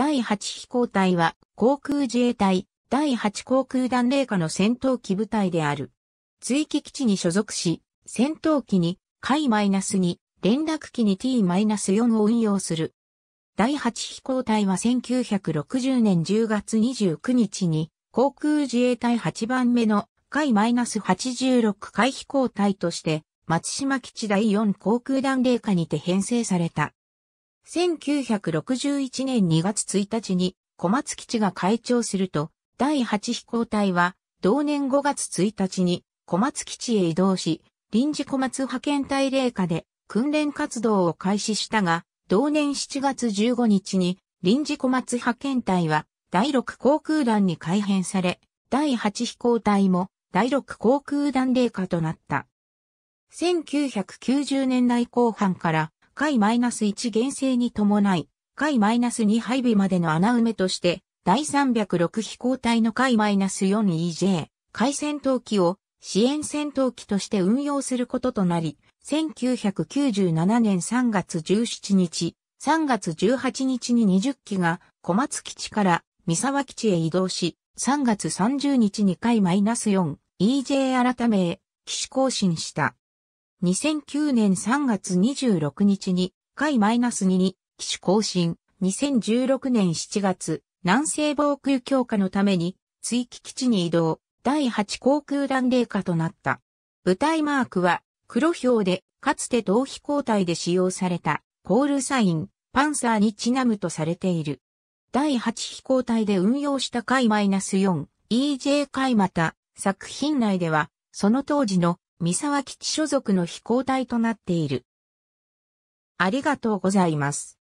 第8飛行隊は航空自衛隊第8航空団霊下の戦闘機部隊である。追記基地に所属し、戦闘機に海 -2、連絡機に T-4 を運用する。第8飛行隊は1960年10月29日に航空自衛隊8番目の海 -86 海飛行隊として松島基地第4航空団霊下にて編成された。1961年2月1日に小松基地が開庁すると、第8飛行隊は同年5月1日に小松基地へ移動し、臨時小松派遣隊霊下で訓練活動を開始したが、同年7月15日に臨時小松派遣隊は第6航空団に改編され、第8飛行隊も第6航空団霊下となった。1990年代後半から回 -1 減制に伴い、回 -2 配備までの穴埋めとして、第306飛行隊の回 -4EJ、海戦闘機を支援戦闘機として運用することとなり、1997年3月17日、3月18日に20機が小松基地から三沢基地へ移動し、3月30日に回 -4EJ 改め、機種更新した。2009年3月26日に、回 -2 に、機種更新。2016年7月、南西防空強化のために、追記基地に移動、第8航空団霊下となった。部隊マークは、黒表で、かつて同飛行隊で使用された、コールサイン、パンサーにちなむとされている。第8飛行隊で運用した回 -4、EJ 回また、作品内では、その当時の三沢基地所属の飛行隊となっている。ありがとうございます。